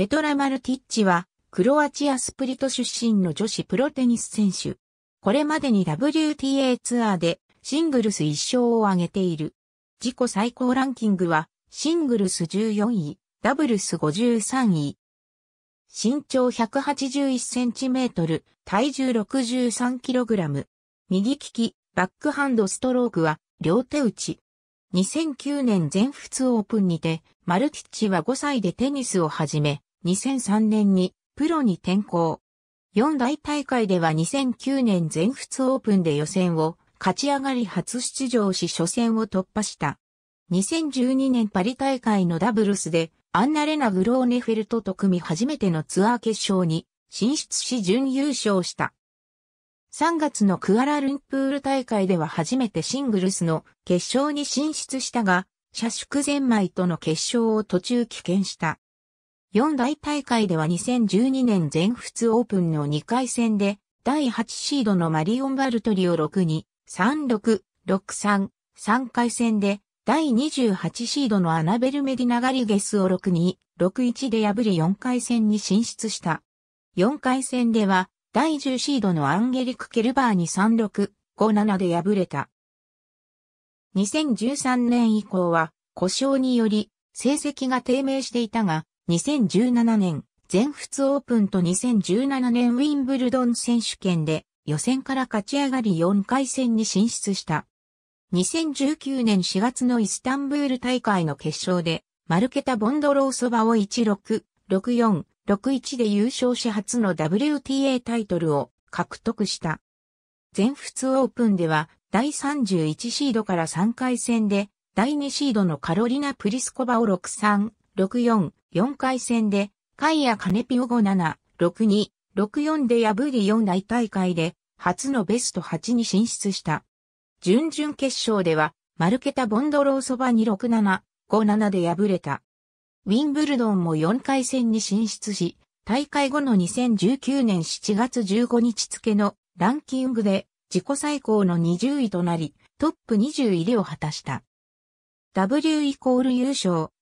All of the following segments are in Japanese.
ペトラ・マルティッチは、クロアチアスプリト出身の女子プロテニス選手。これまでに WTA ツアーでシングルス1勝を挙げている。自己最高ランキングはシングルス14位、ダブルス53位。身長181センチメートル、体重63キログラム。右利き、バックハンドストロークは両手打ち。2009年全仏オープンにて、マルティッチは5歳でテニスを始め、2003年にプロに転向。四大大会では2009年全仏オープンで予選を勝ち上がり初出場し初戦を突破した。2012年パリ大会のダブルスでアンナレナ・グローネフェルトと組み初めてのツアー決勝に進出し準優勝した。3月のクアラルンプール大会では初めてシングルスの決勝に進出したが、社縮ゼンマイとの決勝を途中棄権した。四大大会では2012年全仏オープンの2回戦で、第8シードのマリオン・バルトリを6に、36、63、3回戦で、第28シードのアナベル・メディナ・ガリゲスを6に、61で破り4回戦に進出した。4回戦では、第10シードのアンゲリク・ケルバーに36、57で敗れた。2013年以降は、故障により、成績が低迷していたが、2017年全仏オープンと2017年ウィンブルドン選手権で予選から勝ち上がり4回戦に進出した。2019年4月のイスタンブール大会の決勝で、マルケタ・ボンドローソバを16、64、61で優勝し初の WTA タイトルを獲得した。全仏オープンでは第31シードから3回戦で第2シードのカロリナ・プリスコバを6-3、6-4、4回戦で、カイア・カネピオ5-7、6-2、6-4で破り4大大会で、初のベスト8に進出した。準々決勝では、マルケタ・ボンドローソバに6-7、5-7で敗れた。ウィンブルドンも4回戦に進出し、大会後の2019年7月15日付のランキングで自己最高の20位となり、トップ20入りを果たした。W イコール優勝、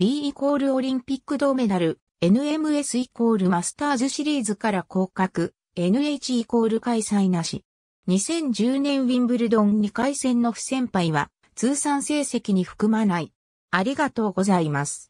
B イコールオリンピック銅メダル、NMS イコールマスターズシリーズから降格、NH イコール開催なし。2010年ウィンブルドン2回戦の不先輩は、通算成績に含まない。ありがとうございます。